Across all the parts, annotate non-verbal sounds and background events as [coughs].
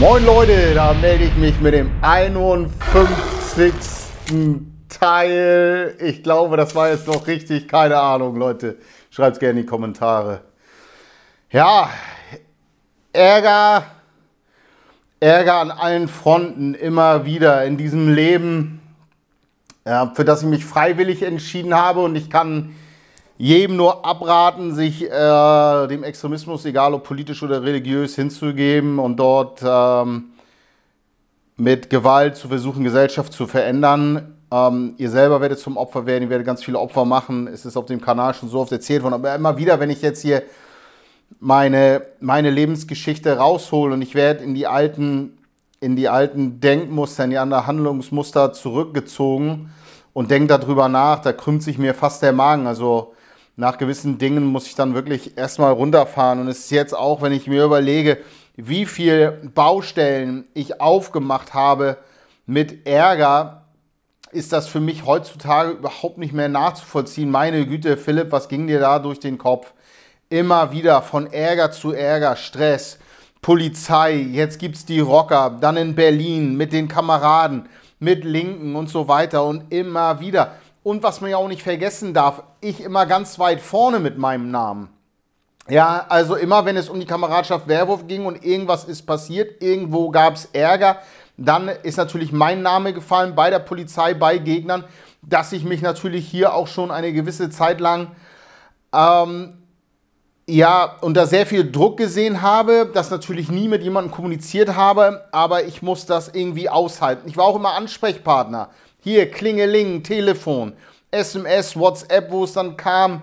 Moin Leute, da melde ich mich mit dem 51. Teil. Ich glaube, das war jetzt noch richtig. Keine Ahnung, Leute. Schreibt es gerne in die Kommentare. Ja, Ärger, Ärger an allen Fronten immer wieder in diesem Leben, für das ich mich freiwillig entschieden habe und ich kann jedem nur abraten, sich äh, dem Extremismus, egal ob politisch oder religiös, hinzugeben und dort ähm, mit Gewalt zu versuchen, Gesellschaft zu verändern. Ähm, ihr selber werdet zum Opfer werden, ihr werdet ganz viele Opfer machen. Es ist auf dem Kanal schon so oft erzählt worden. Aber immer wieder, wenn ich jetzt hier meine, meine Lebensgeschichte raushole und ich werde in die alten, in die alten Denkmuster, in die anderen Handlungsmuster zurückgezogen und denke darüber nach, da krümmt sich mir fast der Magen. Also nach gewissen Dingen muss ich dann wirklich erstmal runterfahren. Und es ist jetzt auch, wenn ich mir überlege, wie viele Baustellen ich aufgemacht habe mit Ärger, ist das für mich heutzutage überhaupt nicht mehr nachzuvollziehen. Meine Güte, Philipp, was ging dir da durch den Kopf? Immer wieder von Ärger zu Ärger, Stress, Polizei, jetzt gibt es die Rocker, dann in Berlin mit den Kameraden, mit Linken und so weiter und immer wieder. Und was man ja auch nicht vergessen darf, ich immer ganz weit vorne mit meinem Namen. Ja, also immer, wenn es um die Kameradschaft Werwolf ging und irgendwas ist passiert, irgendwo gab es Ärger, dann ist natürlich mein Name gefallen bei der Polizei, bei Gegnern, dass ich mich natürlich hier auch schon eine gewisse Zeit lang ähm, ja, unter sehr viel Druck gesehen habe, dass natürlich nie mit jemandem kommuniziert habe, aber ich muss das irgendwie aushalten. Ich war auch immer Ansprechpartner. Hier Klingeling, Telefon, SMS, WhatsApp, wo es dann kam.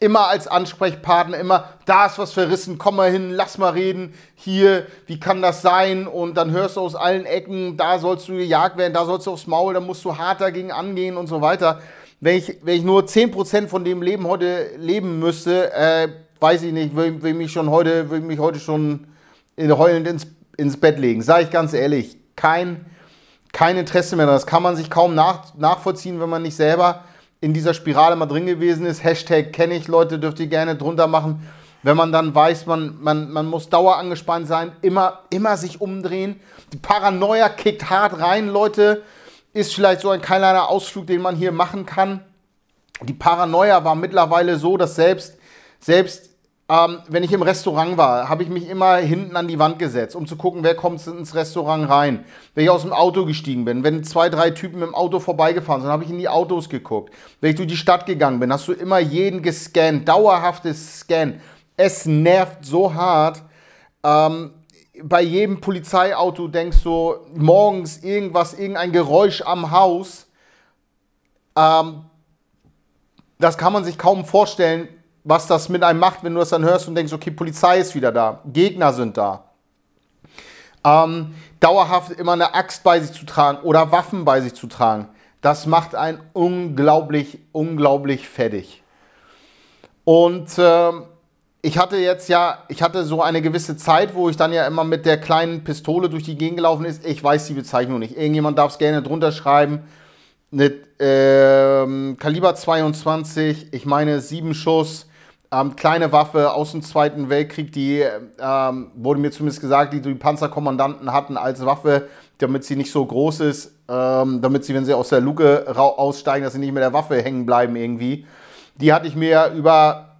Immer als Ansprechpartner, immer, da ist was verrissen, komm mal hin, lass mal reden, hier, wie kann das sein? Und dann hörst du aus allen Ecken, da sollst du gejagt werden, da sollst du aufs Maul, da musst du hart dagegen angehen und so weiter. Wenn ich, wenn ich nur 10% von dem Leben heute leben müsste, äh, weiß ich nicht, würde ich mich schon heute, würde mich heute schon heulend ins, ins Bett legen. Sag ich ganz ehrlich, kein kein Interesse mehr. Das kann man sich kaum nach, nachvollziehen, wenn man nicht selber in dieser Spirale mal drin gewesen ist. Hashtag kenne ich, Leute, dürft ihr gerne drunter machen. Wenn man dann weiß, man, man, man muss dauerangespannt sein, immer, immer sich umdrehen. Die Paranoia kickt hart rein, Leute. Ist vielleicht so ein kleiner Ausflug, den man hier machen kann. Die Paranoia war mittlerweile so, dass selbst, selbst ähm, wenn ich im Restaurant war, habe ich mich immer hinten an die Wand gesetzt, um zu gucken, wer kommt ins Restaurant rein. Wenn ich aus dem Auto gestiegen bin, wenn zwei, drei Typen im Auto vorbeigefahren sind, habe ich in die Autos geguckt. Wenn ich durch die Stadt gegangen bin, hast du immer jeden gescannt, dauerhaftes Scan. Es nervt so hart. Ähm, bei jedem Polizeiauto denkst du morgens irgendwas, irgendein Geräusch am Haus. Ähm, das kann man sich kaum vorstellen, was das mit einem macht, wenn du das dann hörst und denkst, okay, Polizei ist wieder da, Gegner sind da. Ähm, dauerhaft immer eine Axt bei sich zu tragen oder Waffen bei sich zu tragen, das macht einen unglaublich, unglaublich fettig. Und äh, ich hatte jetzt ja, ich hatte so eine gewisse Zeit, wo ich dann ja immer mit der kleinen Pistole durch die Gegend gelaufen ist. Ich weiß die Bezeichnung nicht. Irgendjemand darf es gerne drunter schreiben. Mit äh, Kaliber 22, ich meine 7 Schuss ähm, kleine Waffe aus dem Zweiten Weltkrieg, die, ähm, wurde mir zumindest gesagt, die die Panzerkommandanten hatten als Waffe, damit sie nicht so groß ist, ähm, damit sie, wenn sie aus der Luke aussteigen, dass sie nicht mit der Waffe hängen bleiben irgendwie. Die hatte ich mir über,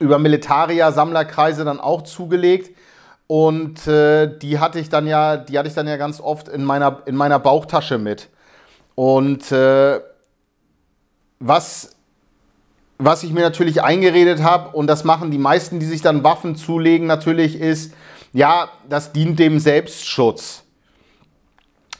über Militaria-Sammlerkreise dann auch zugelegt. Und äh, die hatte ich dann ja, die hatte ich dann ja ganz oft in meiner, in meiner Bauchtasche mit. Und äh, was was ich mir natürlich eingeredet habe, und das machen die meisten, die sich dann Waffen zulegen, natürlich ist, ja, das dient dem Selbstschutz.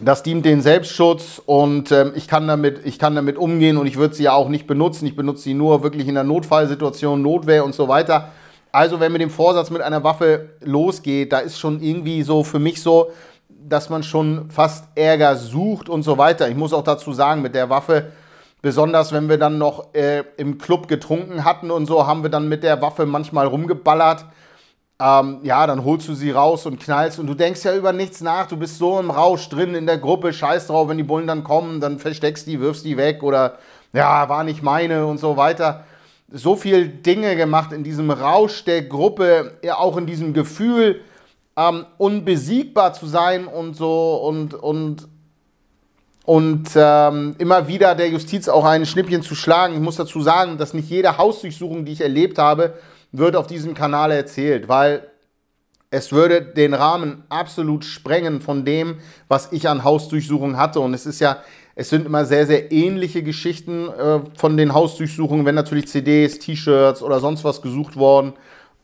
Das dient dem Selbstschutz und ähm, ich, kann damit, ich kann damit umgehen und ich würde sie ja auch nicht benutzen. Ich benutze sie nur wirklich in der Notfallsituation, Notwehr und so weiter. Also wenn mit dem Vorsatz mit einer Waffe losgeht, da ist schon irgendwie so für mich so, dass man schon fast Ärger sucht und so weiter. Ich muss auch dazu sagen, mit der Waffe Besonders wenn wir dann noch äh, im Club getrunken hatten und so, haben wir dann mit der Waffe manchmal rumgeballert. Ähm, ja, dann holst du sie raus und knallst und du denkst ja über nichts nach. Du bist so im Rausch drin in der Gruppe, scheiß drauf, wenn die Bullen dann kommen, dann versteckst die, wirfst die weg oder ja, war nicht meine und so weiter. So viel Dinge gemacht in diesem Rausch der Gruppe, ja, auch in diesem Gefühl, ähm, unbesiegbar zu sein und so und, und und ähm, immer wieder der Justiz auch ein Schnippchen zu schlagen. Ich muss dazu sagen, dass nicht jede Hausdurchsuchung, die ich erlebt habe, wird auf diesem Kanal erzählt, weil es würde den Rahmen absolut sprengen von dem, was ich an Hausdurchsuchungen hatte. Und es ist ja, es sind immer sehr, sehr ähnliche Geschichten äh, von den Hausdurchsuchungen, wenn natürlich CDs, T-Shirts oder sonst was gesucht worden.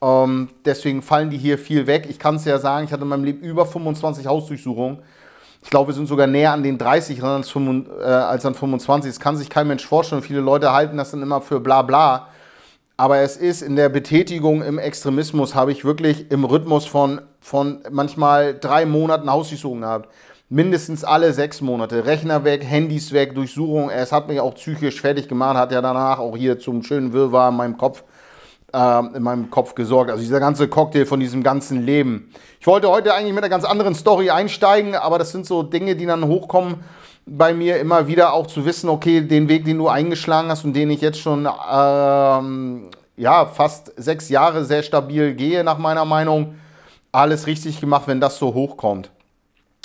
Ähm, deswegen fallen die hier viel weg. Ich kann es ja sagen, ich hatte in meinem Leben über 25 Hausdurchsuchungen. Ich glaube, wir sind sogar näher an den 30 als, 25, äh, als an 25. Das kann sich kein Mensch vorstellen. Viele Leute halten das dann immer für bla bla. Aber es ist in der Betätigung im Extremismus, habe ich wirklich im Rhythmus von, von manchmal drei Monaten Hausdurchsuchungen gehabt. Mindestens alle sechs Monate. Rechner weg, Handys weg, Durchsuchung. Es hat mich auch psychisch fertig gemacht, hat ja danach auch hier zum schönen Wirrwarr in meinem Kopf ähm, in meinem Kopf gesorgt. Also dieser ganze Cocktail von diesem ganzen Leben. Ich wollte heute eigentlich mit einer ganz anderen Story einsteigen, aber das sind so Dinge, die dann hochkommen bei mir immer wieder, auch zu wissen, okay, den Weg, den du eingeschlagen hast und den ich jetzt schon ähm, ja, fast sechs Jahre sehr stabil gehe, nach meiner Meinung, alles richtig gemacht, wenn das so hochkommt.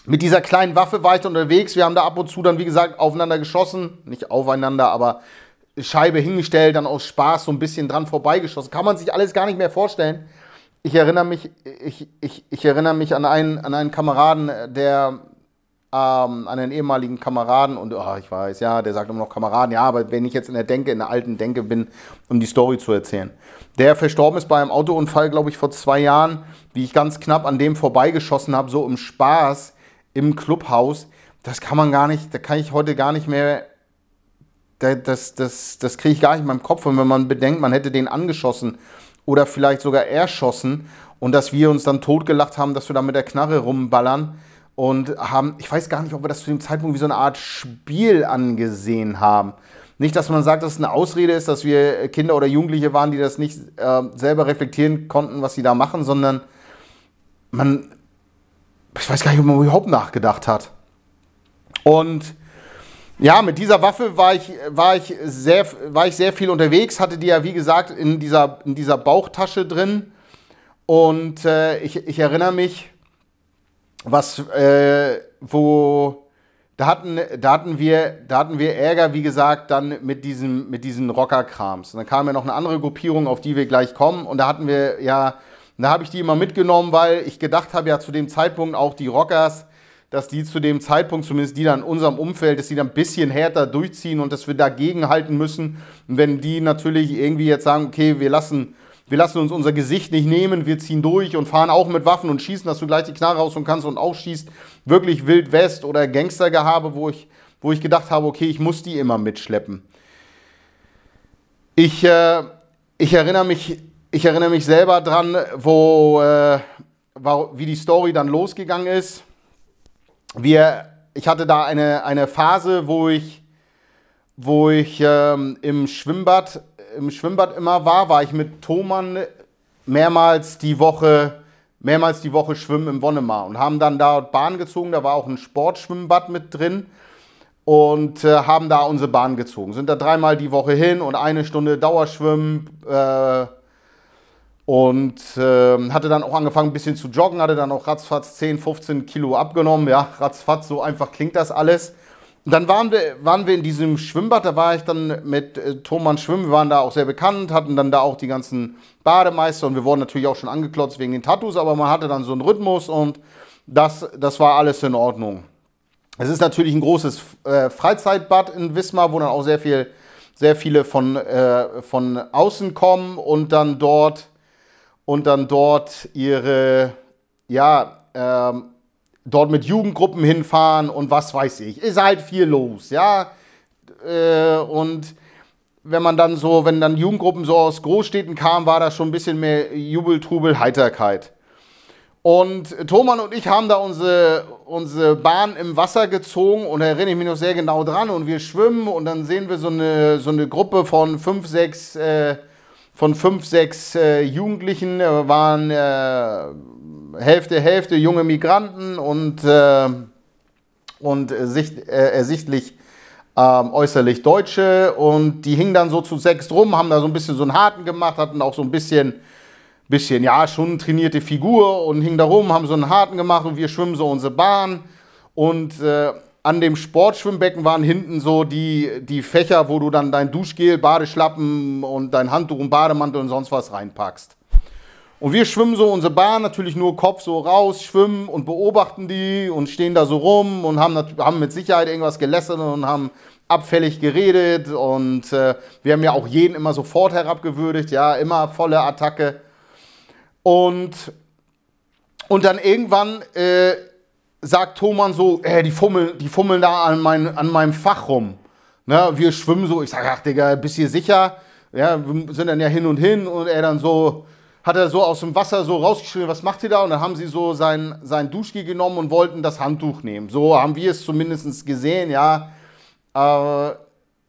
Mit dieser kleinen Waffe weiter unterwegs. Wir haben da ab und zu dann, wie gesagt, aufeinander geschossen. Nicht aufeinander, aber Scheibe hingestellt, dann aus Spaß so ein bisschen dran vorbeigeschossen. Kann man sich alles gar nicht mehr vorstellen. Ich erinnere mich, ich, ich, ich erinnere mich an einen, an einen Kameraden, der, ähm, an einen ehemaligen Kameraden und oh, ich weiß, ja, der sagt immer noch Kameraden, ja, aber wenn ich jetzt in der Denke, in der alten Denke bin, um die Story zu erzählen. Der verstorben ist bei einem Autounfall, glaube ich, vor zwei Jahren, wie ich ganz knapp an dem vorbeigeschossen habe, so im Spaß, im Clubhaus. Das kann man gar nicht, da kann ich heute gar nicht mehr das, das, das kriege ich gar nicht in meinem Kopf. Und wenn man bedenkt, man hätte den angeschossen oder vielleicht sogar erschossen und dass wir uns dann totgelacht haben, dass wir da mit der Knarre rumballern und haben, ich weiß gar nicht, ob wir das zu dem Zeitpunkt wie so eine Art Spiel angesehen haben. Nicht, dass man sagt, dass es eine Ausrede ist, dass wir Kinder oder Jugendliche waren, die das nicht äh, selber reflektieren konnten, was sie da machen, sondern man, ich weiß gar nicht, ob man überhaupt nachgedacht hat. Und ja, mit dieser Waffe war ich, war, ich sehr, war ich sehr viel unterwegs, hatte die ja, wie gesagt, in dieser, in dieser Bauchtasche drin. Und äh, ich, ich erinnere mich, was, äh, wo, da hatten, da, hatten wir, da hatten wir Ärger, wie gesagt, dann mit, diesem, mit diesen Rocker-Krams. Und Dann kam ja noch eine andere Gruppierung, auf die wir gleich kommen. Und da hatten wir ja, da habe ich die immer mitgenommen, weil ich gedacht habe, ja zu dem Zeitpunkt auch die Rockers dass die zu dem Zeitpunkt, zumindest die dann in unserem Umfeld, dass die dann ein bisschen härter durchziehen und dass wir dagegen halten müssen. Und wenn die natürlich irgendwie jetzt sagen, okay, wir lassen, wir lassen uns unser Gesicht nicht nehmen, wir ziehen durch und fahren auch mit Waffen und schießen, dass du gleich die Knarre raus und kannst und auch schießt, wirklich Wild West oder Gangstergehabe, wo ich, wo ich gedacht habe, okay, ich muss die immer mitschleppen. Ich, äh, ich erinnere mich, ich erinnere mich selber dran, wo, äh, wie die Story dann losgegangen ist wir, ich hatte da eine, eine Phase, wo ich, wo ich ähm, im, Schwimmbad, im Schwimmbad immer war, war ich mit Thoman mehrmals die Woche, mehrmals die Woche schwimmen im Wonnemar und haben dann da Bahn gezogen, da war auch ein Sportschwimmbad mit drin und äh, haben da unsere Bahn gezogen. Sind da dreimal die Woche hin und eine Stunde Dauerschwimmen, äh, und ähm, hatte dann auch angefangen, ein bisschen zu joggen, hatte dann auch ratzfatz 10, 15 Kilo abgenommen. Ja, ratzfatz, so einfach klingt das alles. Und dann waren wir, waren wir in diesem Schwimmbad, da war ich dann mit äh, Thomann Schwimmen, wir waren da auch sehr bekannt, hatten dann da auch die ganzen Bademeister und wir wurden natürlich auch schon angeklotzt wegen den Tattoos, aber man hatte dann so einen Rhythmus und das, das war alles in Ordnung. Es ist natürlich ein großes äh, Freizeitbad in Wismar, wo dann auch sehr, viel, sehr viele von, äh, von außen kommen und dann dort und dann dort ihre, ja, ähm, dort mit Jugendgruppen hinfahren und was weiß ich. Ist halt viel los, ja. Äh, und wenn man dann so, wenn dann Jugendgruppen so aus Großstädten kamen, war da schon ein bisschen mehr Jubel, Trubel, Heiterkeit. Und Thomann und ich haben da unsere, unsere Bahn im Wasser gezogen und da erinnere ich mich noch sehr genau dran. Und wir schwimmen und dann sehen wir so eine, so eine Gruppe von fünf, sechs äh, von fünf, sechs äh, Jugendlichen äh, waren äh, Hälfte, Hälfte junge Migranten und, äh, und sicht, äh, ersichtlich ähm, äußerlich Deutsche. Und die hingen dann so zu sechs rum, haben da so ein bisschen so einen Harten gemacht, hatten auch so ein bisschen, bisschen ja, schon trainierte Figur und hingen da rum, haben so einen Harten gemacht und wir schwimmen so unsere Bahn. Und äh, an dem Sportschwimmbecken waren hinten so die, die Fächer, wo du dann dein Duschgel, Badeschlappen und dein Handtuch und Bademantel und sonst was reinpackst. Und wir schwimmen so unsere Bahn, natürlich nur Kopf so raus, schwimmen und beobachten die und stehen da so rum und haben, haben mit Sicherheit irgendwas gelästert und haben abfällig geredet und äh, wir haben ja auch jeden immer sofort herabgewürdigt, ja, immer volle Attacke. Und, und dann irgendwann äh, sagt Thomann so, äh, die fummeln, die fummeln da an, mein, an meinem Fach rum. Ne? Wir schwimmen so, ich sage, ach Digga, bist hier sicher? Ja, wir sind dann ja hin und hin und er dann so, hat er so aus dem Wasser so rausgeschrien, was macht ihr da? Und dann haben sie so sein, sein Duschgel genommen und wollten das Handtuch nehmen. So haben wir es zumindest gesehen, ja. Äh,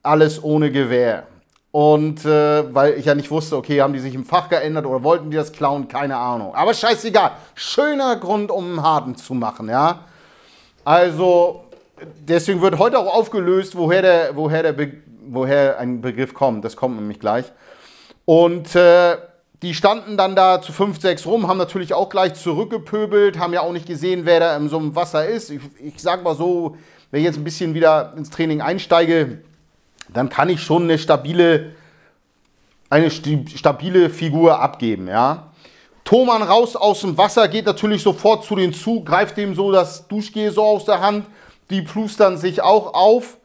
alles ohne Gewehr. Und äh, weil ich ja nicht wusste, okay, haben die sich im Fach geändert oder wollten die das klauen, keine Ahnung. Aber scheißegal, schöner Grund, um einen Harden zu machen, ja. Also, deswegen wird heute auch aufgelöst, woher, der, woher, der Be woher ein Begriff kommt. Das kommt nämlich gleich. Und äh, die standen dann da zu 5, 6 rum, haben natürlich auch gleich zurückgepöbelt, haben ja auch nicht gesehen, wer da in so einem Wasser ist. Ich, ich sag mal so, wenn ich jetzt ein bisschen wieder ins Training einsteige, dann kann ich schon eine stabile, eine stabile Figur abgeben, ja. Thoman raus aus dem Wasser, geht natürlich sofort zu den Zug, greift ihm so das Duschgel so aus der Hand, die plustern sich auch auf,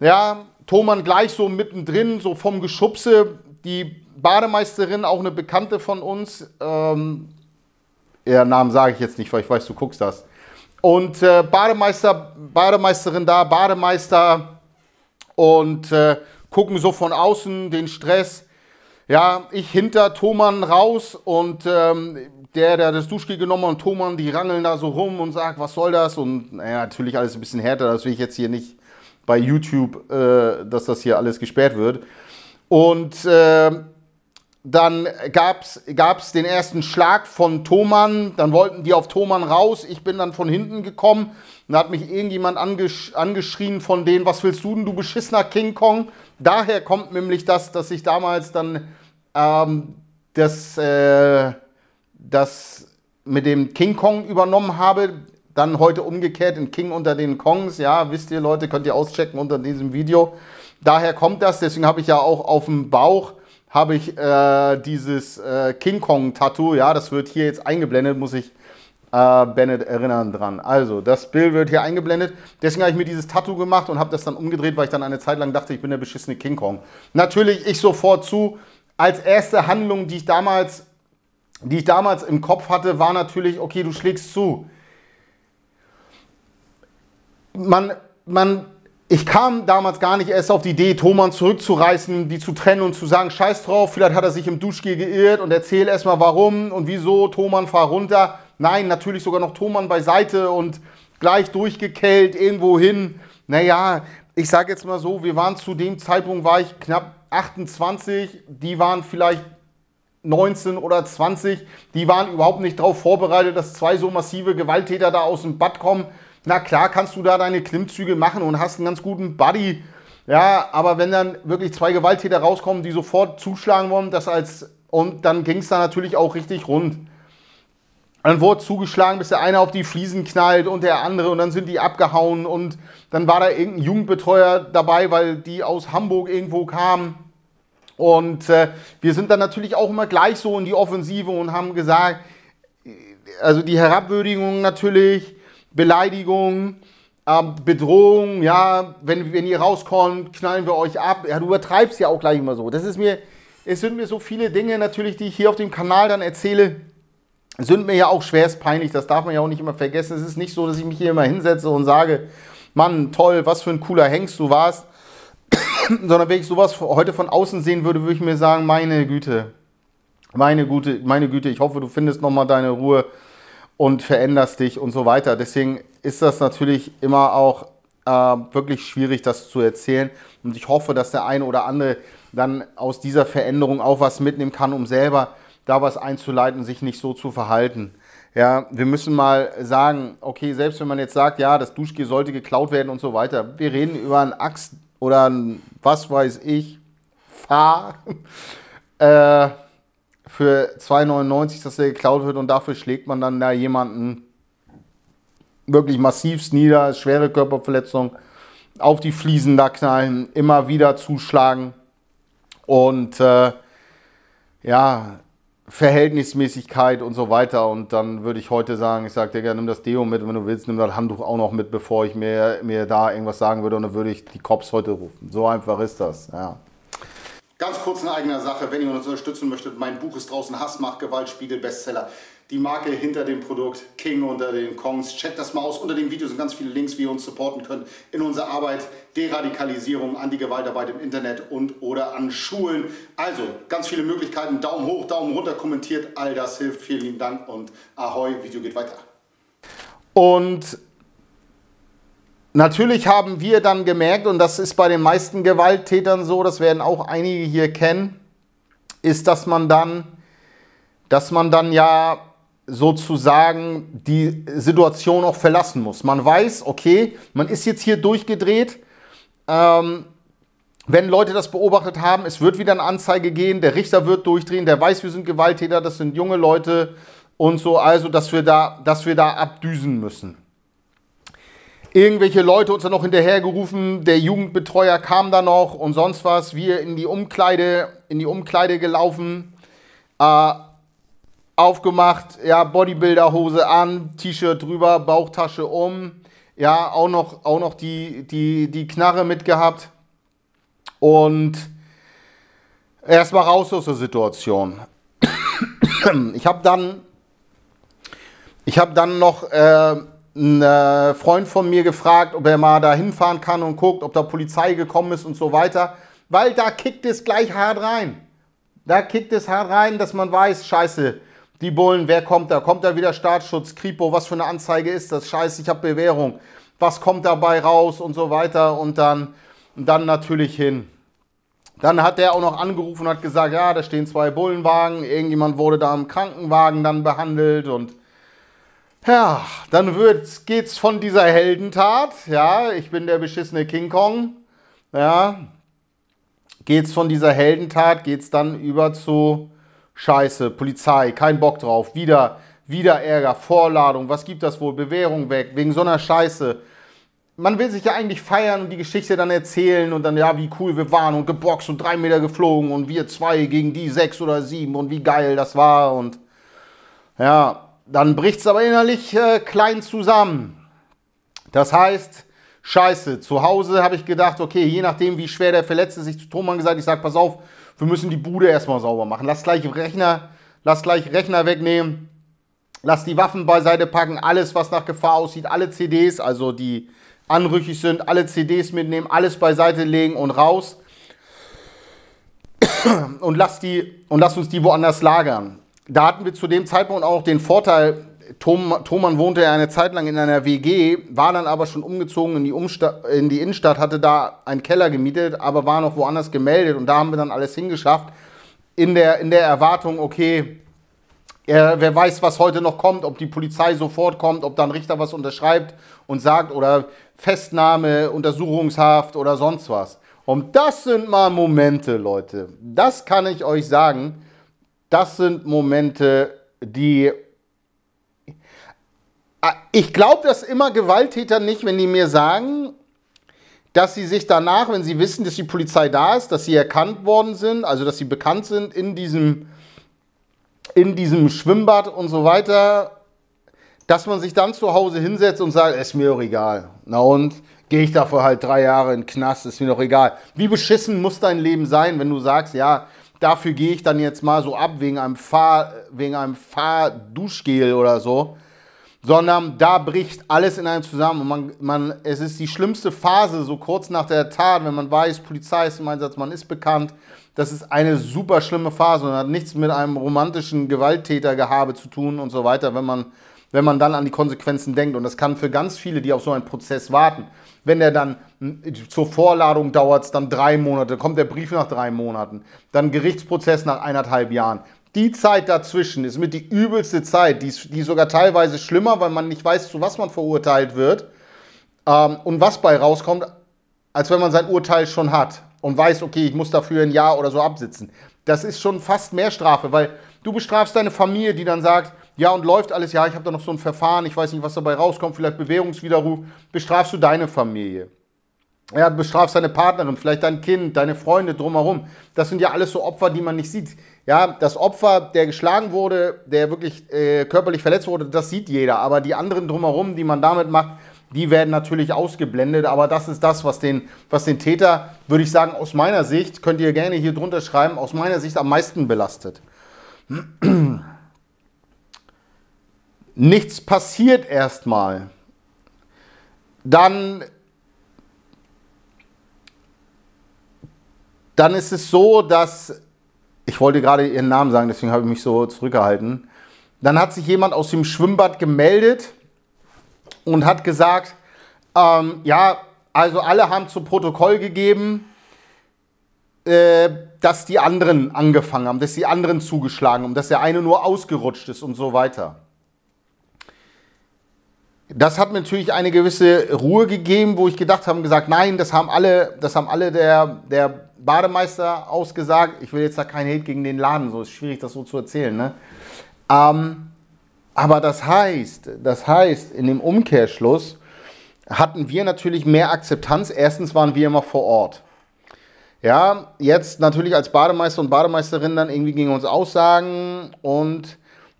ja. Thoman gleich so mittendrin, so vom Geschubse, die Bademeisterin, auch eine Bekannte von uns, ähm, ihren Namen sage ich jetzt nicht, weil ich weiß, du guckst das. Und äh, Bademeister, Bademeisterin da, Bademeister und äh, gucken so von außen den Stress. Ja, ich hinter Thomann raus und ähm, der, der das Duschgel genommen hat und Thomann, die rangeln da so rum und sagt, was soll das? Und naja, natürlich alles ein bisschen härter, das will ich jetzt hier nicht bei YouTube, äh, dass das hier alles gesperrt wird. Und äh, dann gab es den ersten Schlag von Thomann. Dann wollten die auf Thomann raus. Ich bin dann von hinten gekommen. Dann hat mich irgendjemand angesch angeschrien von denen, was willst du denn, du beschissener King Kong? Daher kommt nämlich das, dass ich damals dann ähm, das, äh, das mit dem King Kong übernommen habe. Dann heute umgekehrt in King unter den Kongs. Ja, wisst ihr Leute, könnt ihr auschecken unter diesem Video. Daher kommt das. Deswegen habe ich ja auch auf dem Bauch habe ich äh, dieses äh, King Kong-Tattoo. Ja, das wird hier jetzt eingeblendet, muss ich äh, Bennett erinnern dran. Also, das Bild wird hier eingeblendet. Deswegen habe ich mir dieses Tattoo gemacht und habe das dann umgedreht, weil ich dann eine Zeit lang dachte, ich bin der beschissene King Kong. Natürlich, ich sofort zu. Als erste Handlung, die ich damals, die ich damals im Kopf hatte, war natürlich, okay, du schlägst zu. Man, man ich kam damals gar nicht erst auf die Idee, Thomann zurückzureißen, die zu trennen und zu sagen, scheiß drauf, vielleicht hat er sich im Duschgel geirrt und erzähl erstmal warum und wieso, Thomann, fahr runter. Nein, natürlich sogar noch Thomann beiseite und gleich durchgekellt irgendwo hin. Naja, ich sage jetzt mal so, wir waren zu dem Zeitpunkt, war ich knapp 28, die waren vielleicht 19 oder 20, die waren überhaupt nicht darauf vorbereitet, dass zwei so massive Gewalttäter da aus dem Bad kommen na klar kannst du da deine Klimmzüge machen und hast einen ganz guten Buddy. Ja, aber wenn dann wirklich zwei Gewalttäter rauskommen, die sofort zuschlagen wollen, das als und dann ging es da natürlich auch richtig rund. Dann wurde zugeschlagen, bis der eine auf die Fliesen knallt und der andere und dann sind die abgehauen und dann war da irgendein Jugendbetreuer dabei, weil die aus Hamburg irgendwo kamen. Und äh, wir sind dann natürlich auch immer gleich so in die Offensive und haben gesagt, äh, also die Herabwürdigung natürlich, Beleidigung, ähm, Bedrohung, ja, wenn, wenn ihr rauskommt, knallen wir euch ab. Ja, du übertreibst ja auch gleich immer so. Das ist mir, es sind mir so viele Dinge natürlich, die ich hier auf dem Kanal dann erzähle, sind mir ja auch schwerst peinlich. Das darf man ja auch nicht immer vergessen. Es ist nicht so, dass ich mich hier immer hinsetze und sage, Mann, toll, was für ein cooler Hengst du warst. [coughs] Sondern wenn ich sowas heute von außen sehen würde, würde ich mir sagen, meine Güte, meine Güte, meine Güte, ich hoffe, du findest nochmal deine Ruhe und veränderst dich und so weiter. Deswegen ist das natürlich immer auch äh, wirklich schwierig, das zu erzählen. Und ich hoffe, dass der eine oder andere dann aus dieser Veränderung auch was mitnehmen kann, um selber da was einzuleiten, sich nicht so zu verhalten. Ja, wir müssen mal sagen, okay, selbst wenn man jetzt sagt, ja, das Duschgel sollte geklaut werden und so weiter, wir reden über einen Axt oder ein, was weiß ich, Fahr. [laughs] äh, für 2,99, dass der geklaut wird und dafür schlägt man dann da jemanden wirklich massivst nieder, schwere Körperverletzung, auf die Fliesen da knallen, immer wieder zuschlagen und äh, ja, Verhältnismäßigkeit und so weiter. Und dann würde ich heute sagen, ich sage, dir gerne, nimm das Deo mit, wenn du willst, nimm das Handtuch auch noch mit, bevor ich mir, mir da irgendwas sagen würde. Und dann würde ich die Cops heute rufen. So einfach ist das, ja. Ganz kurz in eigener Sache, wenn ihr uns unterstützen möchtet, mein Buch ist draußen, Hass macht Gewalt, Spiegel Bestseller. Die Marke hinter dem Produkt, King unter den Kongs. Checkt das mal aus. Unter dem Video sind ganz viele Links, wie ihr uns supporten könnt in unserer Arbeit, Deradikalisierung, die gewaltarbeit im Internet und oder an Schulen. Also, ganz viele Möglichkeiten. Daumen hoch, Daumen runter, kommentiert. All das hilft. Vielen lieben Dank und Ahoi, Video geht weiter. Und Natürlich haben wir dann gemerkt, und das ist bei den meisten Gewalttätern so, das werden auch einige hier kennen, ist, dass man dann, dass man dann ja sozusagen die Situation auch verlassen muss. Man weiß, okay, man ist jetzt hier durchgedreht. Ähm, wenn Leute das beobachtet haben, es wird wieder eine Anzeige gehen, der Richter wird durchdrehen, der weiß, wir sind Gewalttäter, das sind junge Leute und so, also dass wir da, dass wir da abdüsen müssen irgendwelche Leute uns dann noch hinterhergerufen, der Jugendbetreuer kam da noch und sonst was, wir in die Umkleide, in die Umkleide gelaufen, äh, aufgemacht, ja, Bodybuilder-Hose an, T-Shirt drüber, Bauchtasche um, ja, auch noch, auch noch die, die, die Knarre mitgehabt und erstmal raus aus der Situation. Ich habe dann, ich habe dann noch, äh, ein äh, Freund von mir gefragt, ob er mal da hinfahren kann und guckt, ob da Polizei gekommen ist und so weiter. Weil da kickt es gleich hart rein. Da kickt es hart rein, dass man weiß, scheiße, die Bullen, wer kommt da? Kommt da wieder Staatsschutz, Kripo, was für eine Anzeige ist das? Scheiße, ich habe Bewährung. Was kommt dabei raus und so weiter und dann, dann natürlich hin. Dann hat er auch noch angerufen und hat gesagt, ja, da stehen zwei Bullenwagen, irgendjemand wurde da im Krankenwagen dann behandelt und ja, dann wird's, geht's von dieser Heldentat, ja, ich bin der beschissene King Kong, ja, geht's von dieser Heldentat, geht's dann über zu Scheiße, Polizei, kein Bock drauf, wieder, wieder Ärger, Vorladung, was gibt das wohl, Bewährung weg, wegen so einer Scheiße. Man will sich ja eigentlich feiern und die Geschichte dann erzählen und dann, ja, wie cool wir waren und geboxt und drei Meter geflogen und wir zwei gegen die sechs oder sieben und wie geil das war und ja, dann bricht es aber innerlich äh, klein zusammen. Das heißt, scheiße, zu Hause habe ich gedacht, okay, je nachdem, wie schwer der Verletzte sich zu Thomann gesagt, ich sage, pass auf, wir müssen die Bude erstmal sauber machen. Lass gleich Rechner, lass gleich Rechner wegnehmen, lass die Waffen beiseite packen, alles, was nach Gefahr aussieht, alle CDs, also die anrüchig sind, alle CDs mitnehmen, alles beiseite legen und raus. Und lass, die, und lass uns die woanders lagern da hatten wir zu dem Zeitpunkt auch den Vorteil, Thom, Thomann wohnte ja eine Zeit lang in einer WG, war dann aber schon umgezogen in die, Umsta in die Innenstadt, hatte da einen Keller gemietet, aber war noch woanders gemeldet und da haben wir dann alles hingeschafft. In der, in der Erwartung, okay, äh, wer weiß, was heute noch kommt, ob die Polizei sofort kommt, ob dann Richter was unterschreibt und sagt oder Festnahme, Untersuchungshaft oder sonst was. Und das sind mal Momente, Leute. Das kann ich euch sagen das sind Momente, die... Ah, ich glaube das immer Gewalttätern nicht, wenn die mir sagen, dass sie sich danach, wenn sie wissen, dass die Polizei da ist, dass sie erkannt worden sind, also dass sie bekannt sind in diesem, in diesem Schwimmbad und so weiter, dass man sich dann zu Hause hinsetzt und sagt, ist mir doch egal. Na und? Gehe ich dafür halt drei Jahre in den Knast, ist mir doch egal. Wie beschissen muss dein Leben sein, wenn du sagst, ja, dafür gehe ich dann jetzt mal so ab wegen einem Fahr, wegen einem Fahrduschgel oder so, sondern da bricht alles in einem zusammen und man, man, es ist die schlimmste Phase so kurz nach der Tat, wenn man weiß, Polizei ist im Einsatz, man ist bekannt. Das ist eine super schlimme Phase und hat nichts mit einem romantischen Gewalttätergehabe zu tun und so weiter, wenn man wenn man dann an die Konsequenzen denkt. Und das kann für ganz viele, die auf so einen Prozess warten, wenn er dann zur Vorladung dauert dann drei Monate, kommt der Brief nach drei Monaten, dann Gerichtsprozess nach eineinhalb Jahren. Die Zeit dazwischen ist mit die übelste Zeit, die ist, die ist sogar teilweise schlimmer, weil man nicht weiß, zu was man verurteilt wird ähm, und was bei rauskommt, als wenn man sein Urteil schon hat und weiß, okay, ich muss dafür ein Jahr oder so absitzen. Das ist schon fast mehr Strafe, weil du bestrafst deine Familie, die dann sagt, ja, und läuft alles, ja, ich habe da noch so ein Verfahren, ich weiß nicht, was dabei rauskommt, vielleicht Bewährungswiderruf, bestrafst du deine Familie. Ja, bestrafst deine Partnerin, vielleicht dein Kind, deine Freunde drumherum. Das sind ja alles so Opfer, die man nicht sieht. Ja, das Opfer, der geschlagen wurde, der wirklich äh, körperlich verletzt wurde, das sieht jeder. Aber die anderen drumherum, die man damit macht, die werden natürlich ausgeblendet. Aber das ist das, was den, was den Täter, würde ich sagen, aus meiner Sicht, könnt ihr gerne hier drunter schreiben, aus meiner Sicht am meisten belastet nichts passiert erstmal, dann, dann ist es so, dass, ich wollte gerade ihren Namen sagen, deswegen habe ich mich so zurückgehalten, dann hat sich jemand aus dem Schwimmbad gemeldet und hat gesagt, ähm, ja, also alle haben zu Protokoll gegeben, äh, dass die anderen angefangen haben, dass die anderen zugeschlagen haben, dass der eine nur ausgerutscht ist und so weiter. Das hat mir natürlich eine gewisse Ruhe gegeben, wo ich gedacht habe, gesagt, nein, das haben alle, das haben alle der, der Bademeister ausgesagt. Ich will jetzt da keinen Hate gegen den Laden, so ist schwierig, das so zu erzählen. Ne? Ähm, aber das heißt, das heißt, in dem Umkehrschluss hatten wir natürlich mehr Akzeptanz. Erstens waren wir immer vor Ort. Ja, jetzt natürlich als Bademeister und Bademeisterin dann irgendwie gegen uns Aussagen und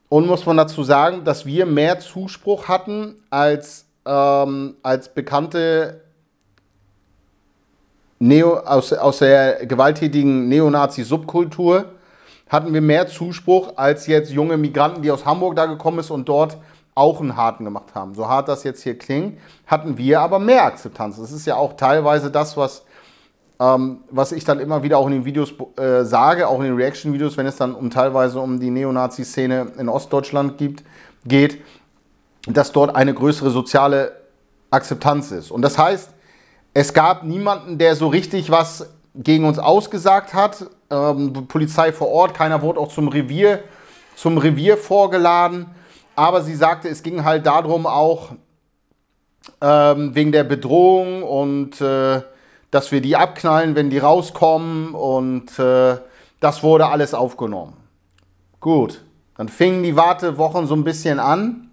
und muss man dazu sagen, dass wir mehr Zuspruch hatten als, ähm, als bekannte Neo, aus, aus der gewalttätigen Neonazi-Subkultur, hatten wir mehr Zuspruch als jetzt junge Migranten, die aus Hamburg da gekommen sind und dort auch einen harten gemacht haben. So hart das jetzt hier klingt, hatten wir aber mehr Akzeptanz. Das ist ja auch teilweise das, was ähm, was ich dann immer wieder auch in den Videos äh, sage, auch in den Reaction-Videos, wenn es dann um teilweise um die Neonazi-Szene in Ostdeutschland gibt, geht, dass dort eine größere soziale Akzeptanz ist. Und das heißt, es gab niemanden, der so richtig was gegen uns ausgesagt hat. Ähm, Polizei vor Ort, keiner wurde auch zum Revier, zum Revier vorgeladen. Aber sie sagte, es ging halt darum auch ähm, wegen der Bedrohung und äh, dass wir die abknallen, wenn die rauskommen und äh, das wurde alles aufgenommen. Gut, dann fingen die Wartewochen so ein bisschen an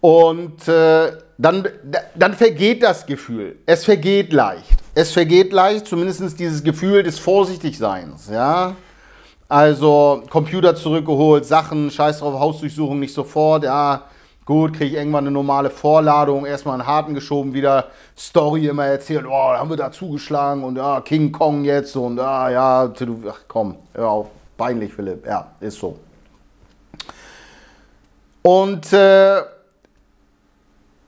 und äh, dann, dann vergeht das Gefühl. Es vergeht leicht. Es vergeht leicht, zumindest dieses Gefühl des Vorsichtigseins, ja. Also Computer zurückgeholt, Sachen, scheiß drauf, Hausdurchsuchung nicht sofort, ja, Gut, kriege ich irgendwann eine normale Vorladung, erstmal einen harten geschoben, wieder Story immer erzählt, oh, haben wir da zugeschlagen und ah, King Kong jetzt und ah, ja, ach komm, hör auf, peinlich, Philipp, ja, ist so. Und äh,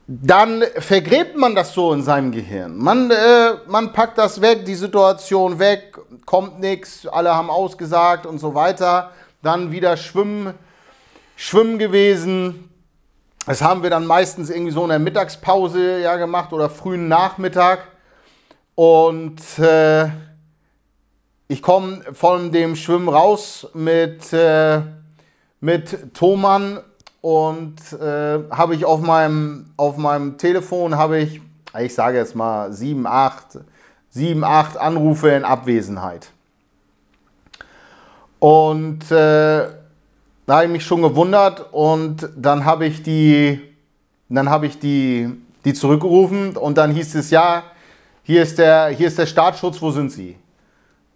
dann vergräbt man das so in seinem Gehirn. Man, äh, man packt das weg, die Situation weg, kommt nichts, alle haben ausgesagt und so weiter. Dann wieder schwimmen, schwimmen gewesen, das haben wir dann meistens irgendwie so in der Mittagspause ja gemacht oder frühen Nachmittag. Und äh, ich komme von dem Schwimmen raus mit, äh, mit Thomann und äh, habe ich auf meinem, auf meinem Telefon habe ich, ich sage jetzt mal 7, 8, 7, 8 Anrufe in Abwesenheit. Und äh, da habe ich mich schon gewundert und dann habe ich die, dann habe ich die, die zurückgerufen und dann hieß es, ja, hier ist der, hier ist der Staatsschutz, wo sind Sie?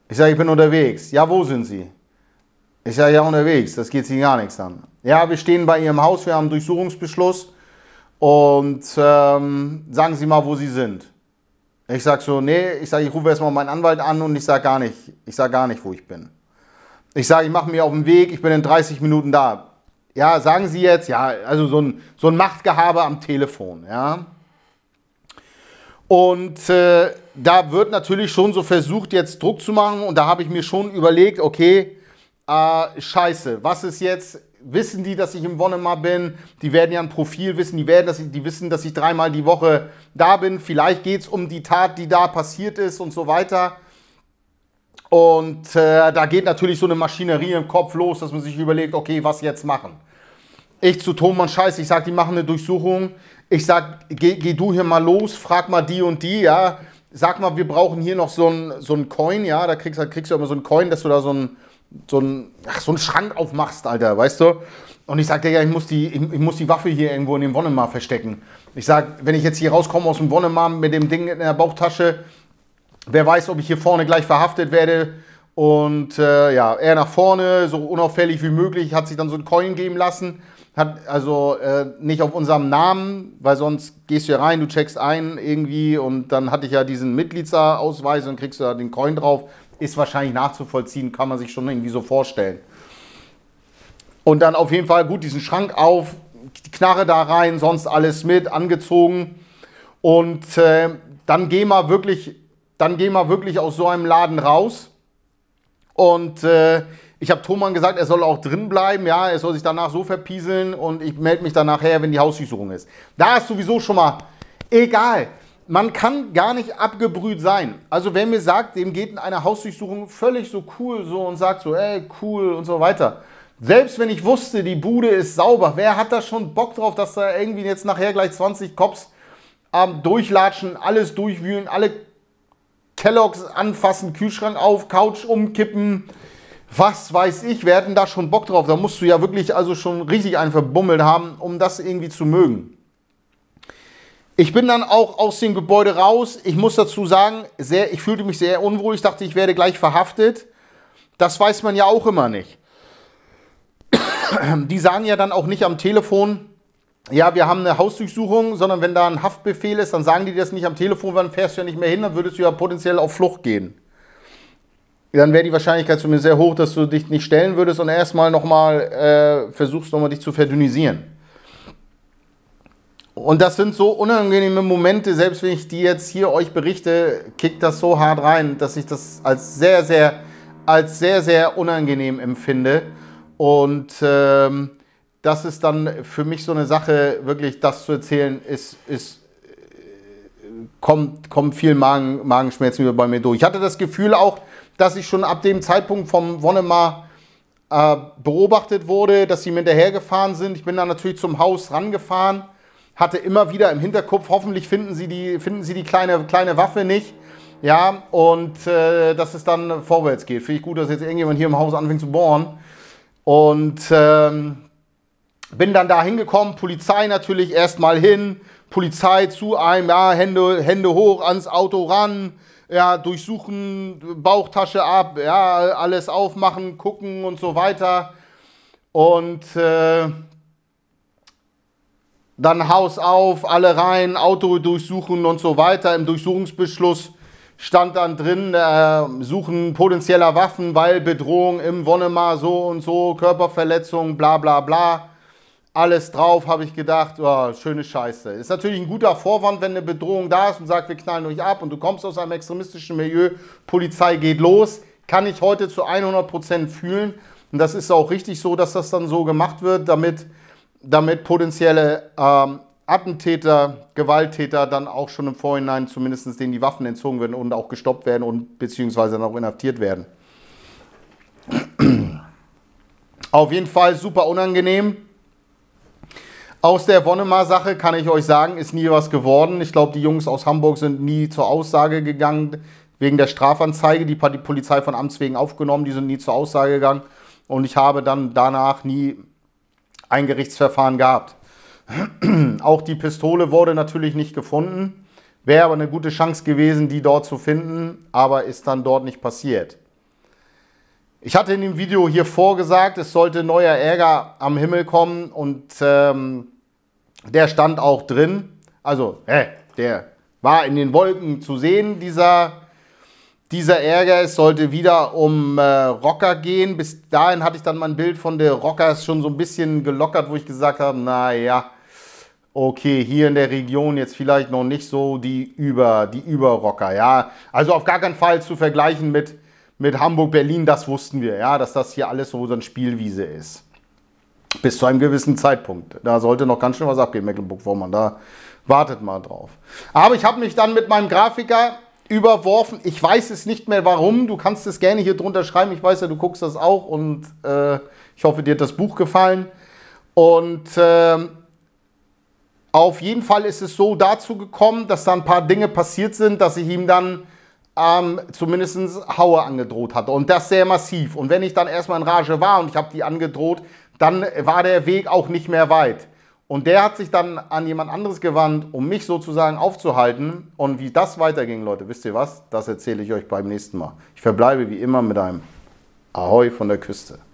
Ich sage, ich bin unterwegs. Ja, wo sind Sie? Ich sage, ja, unterwegs, das geht Sie gar nichts an. Ja, wir stehen bei Ihrem Haus, wir haben einen Durchsuchungsbeschluss und ähm, sagen Sie mal, wo Sie sind. Ich sage so, nee, ich sage, ich rufe erstmal meinen Anwalt an und ich sage gar nicht, ich sage gar nicht, wo ich bin. Ich sage, ich mache mich auf den Weg, ich bin in 30 Minuten da. Ja, sagen Sie jetzt, ja, also so ein, so ein Machtgehabe am Telefon, ja. Und äh, da wird natürlich schon so versucht, jetzt Druck zu machen. Und da habe ich mir schon überlegt, okay, äh, scheiße, was ist jetzt? Wissen die, dass ich im Wonnemar bin? Die werden ja ein Profil wissen, die, werden, dass ich, die wissen, dass ich dreimal die Woche da bin. Vielleicht geht es um die Tat, die da passiert ist und so weiter. Und äh, da geht natürlich so eine Maschinerie im Kopf los, dass man sich überlegt, okay, was jetzt machen. Ich zu Thomann Scheiß, ich sag, die machen eine Durchsuchung. Ich sag, geh, geh du hier mal los, frag mal die und die, ja. Sag mal, wir brauchen hier noch so einen so Coin, ja. Da kriegst, da kriegst du immer so einen Coin, dass du da so einen so so Schrank aufmachst, Alter, weißt du? Und ich sag, Digga, ich muss, die, ich, ich, muss die Waffe hier irgendwo in dem Wonnemar verstecken. Ich sag, wenn ich jetzt hier rauskomme aus dem Wonnemar mit dem Ding in der Bauchtasche, Wer weiß, ob ich hier vorne gleich verhaftet werde. Und äh, ja, er nach vorne, so unauffällig wie möglich, hat sich dann so ein Coin geben lassen. Hat also äh, nicht auf unserem Namen, weil sonst gehst du hier rein, du checkst ein irgendwie und dann hatte ich ja diesen Mitgliedsausweis und kriegst du da den Coin drauf. Ist wahrscheinlich nachzuvollziehen, kann man sich schon irgendwie so vorstellen. Und dann auf jeden Fall gut diesen Schrank auf, die Knarre da rein, sonst alles mit, angezogen. Und äh, dann geh mal wirklich dann gehen wir wirklich aus so einem Laden raus. Und äh, ich habe Thomann gesagt, er soll auch drin bleiben, ja, er soll sich danach so verpieseln und ich melde mich danach her, wenn die Hausdurchsuchung ist. Da ist sowieso schon mal egal. Man kann gar nicht abgebrüht sein. Also wer mir sagt, dem geht in einer Hausdurchsuchung völlig so cool so und sagt so, ey, cool und so weiter. Selbst wenn ich wusste, die Bude ist sauber, wer hat da schon Bock drauf, dass da irgendwie jetzt nachher gleich 20 Cops ähm, durchlatschen, alles durchwühlen, alle Kelloggs anfassen, Kühlschrank auf, Couch umkippen, was weiß ich, wer hätten da schon Bock drauf? Da musst du ja wirklich also schon richtig einen verbummelt haben, um das irgendwie zu mögen. Ich bin dann auch aus dem Gebäude raus. Ich muss dazu sagen, sehr, ich fühlte mich sehr unwohl. Ich dachte, ich werde gleich verhaftet. Das weiß man ja auch immer nicht. [coughs] Die sagen ja dann auch nicht am Telefon, ja, wir haben eine Hausdurchsuchung, sondern wenn da ein Haftbefehl ist, dann sagen die das nicht am Telefon, dann fährst du ja nicht mehr hin, dann würdest du ja potenziell auf Flucht gehen. Dann wäre die Wahrscheinlichkeit zumindest sehr hoch, dass du dich nicht stellen würdest und erstmal nochmal äh, versuchst, nochmal dich zu verdünnisieren. Und das sind so unangenehme Momente, selbst wenn ich die jetzt hier euch berichte, kickt das so hart rein, dass ich das als sehr, sehr, als sehr, sehr unangenehm empfinde. Und ähm, das ist dann für mich so eine Sache, wirklich das zu erzählen, ist, ist äh, kommt, kommt viel Magen, Magenschmerzen über bei mir durch. Ich hatte das Gefühl auch, dass ich schon ab dem Zeitpunkt vom Wonnemar äh, beobachtet wurde, dass sie mir hinterhergefahren sind. Ich bin dann natürlich zum Haus rangefahren, hatte immer wieder im Hinterkopf, hoffentlich finden sie die, finden sie die kleine, kleine Waffe nicht. Ja, und äh, dass es dann vorwärts geht. Finde ich gut, dass jetzt irgendjemand hier im Haus anfängt zu bohren. Und ähm, bin dann da hingekommen, Polizei natürlich erstmal hin, Polizei zu einem, ja, Hände, Hände hoch ans Auto ran, ja, durchsuchen, Bauchtasche ab, ja, alles aufmachen, gucken und so weiter. Und äh, dann Haus auf, alle rein, Auto durchsuchen und so weiter. Im Durchsuchungsbeschluss stand dann drin, äh, suchen potenzieller Waffen, weil Bedrohung im Wonnemar so und so, Körperverletzung, bla bla bla alles drauf, habe ich gedacht, oh, schöne Scheiße. Ist natürlich ein guter Vorwand, wenn eine Bedrohung da ist und sagt, wir knallen euch ab und du kommst aus einem extremistischen Milieu, Polizei geht los, kann ich heute zu 100% Prozent fühlen. Und das ist auch richtig so, dass das dann so gemacht wird, damit, damit potenzielle ähm, Attentäter, Gewalttäter dann auch schon im Vorhinein zumindest denen die Waffen entzogen werden und auch gestoppt werden und beziehungsweise dann auch inhaftiert werden. [clears throat] Auf jeden Fall super unangenehm. Aus der Wonnemar-Sache kann ich euch sagen, ist nie was geworden. Ich glaube, die Jungs aus Hamburg sind nie zur Aussage gegangen wegen der Strafanzeige. Die hat die Polizei von Amts wegen aufgenommen, die sind nie zur Aussage gegangen. Und ich habe dann danach nie ein Gerichtsverfahren gehabt. [clears throat] Auch die Pistole wurde natürlich nicht gefunden. Wäre aber eine gute Chance gewesen, die dort zu finden, aber ist dann dort nicht passiert. Ich hatte in dem Video hier vorgesagt, es sollte neuer Ärger am Himmel kommen und ähm, der stand auch drin. Also, äh, der war in den Wolken zu sehen, dieser, dieser Ärger. Es sollte wieder um äh, Rocker gehen. Bis dahin hatte ich dann mein Bild von der Rockers schon so ein bisschen gelockert, wo ich gesagt habe, naja, okay, hier in der Region jetzt vielleicht noch nicht so die, Über, die Überrocker. Ja, also auf gar keinen Fall zu vergleichen mit mit Hamburg-Berlin, das wussten wir, ja, dass das hier alles so eine Spielwiese ist. Bis zu einem gewissen Zeitpunkt. Da sollte noch ganz schön was abgehen, Mecklenburg-Vorpommern. Da wartet mal drauf. Aber ich habe mich dann mit meinem Grafiker überworfen. Ich weiß es nicht mehr warum. Du kannst es gerne hier drunter schreiben. Ich weiß ja, du guckst das auch und äh, ich hoffe, dir hat das Buch gefallen. Und äh, auf jeden Fall ist es so dazu gekommen, dass da ein paar Dinge passiert sind, dass ich ihm dann ähm, zumindest Haue angedroht hatte. Und das sehr massiv. Und wenn ich dann erstmal in Rage war und ich habe die angedroht, dann war der Weg auch nicht mehr weit. Und der hat sich dann an jemand anderes gewandt, um mich sozusagen aufzuhalten. Und wie das weiterging, Leute, wisst ihr was? Das erzähle ich euch beim nächsten Mal. Ich verbleibe wie immer mit einem Ahoi von der Küste.